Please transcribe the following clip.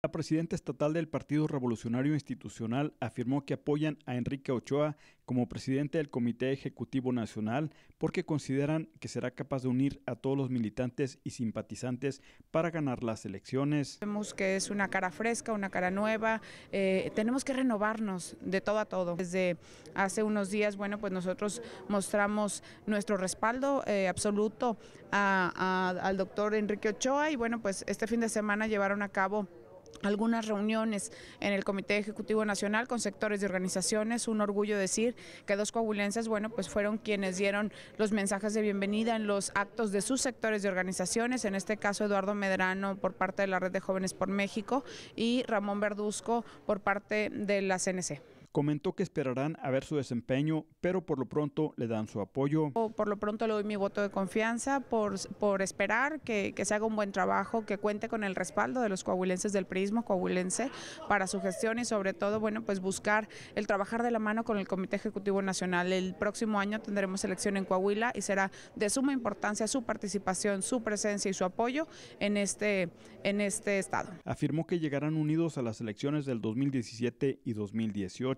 La presidenta estatal del Partido Revolucionario Institucional afirmó que apoyan a Enrique Ochoa como presidente del Comité Ejecutivo Nacional porque consideran que será capaz de unir a todos los militantes y simpatizantes para ganar las elecciones. Vemos que es una cara fresca, una cara nueva, eh, tenemos que renovarnos de todo a todo. Desde hace unos días, bueno, pues nosotros mostramos nuestro respaldo eh, absoluto al doctor Enrique Ochoa y bueno, pues este fin de semana llevaron a cabo algunas reuniones en el Comité Ejecutivo Nacional con sectores de organizaciones. Un orgullo decir que dos coagulenses bueno, pues fueron quienes dieron los mensajes de bienvenida en los actos de sus sectores de organizaciones, en este caso Eduardo Medrano por parte de la Red de Jóvenes por México y Ramón Verduzco por parte de la CNC. Comentó que esperarán a ver su desempeño, pero por lo pronto le dan su apoyo. Por lo pronto le doy mi voto de confianza por, por esperar que, se haga un buen trabajo, que cuente con el respaldo de los coahuilenses del prismo coahuilense para su gestión y sobre todo, bueno, pues buscar el trabajar de la mano con el Comité Ejecutivo Nacional. El próximo año tendremos elección en Coahuila y será de suma importancia su participación, su presencia y su apoyo en este, en este estado. Afirmó que llegarán unidos a las elecciones del 2017 y 2018.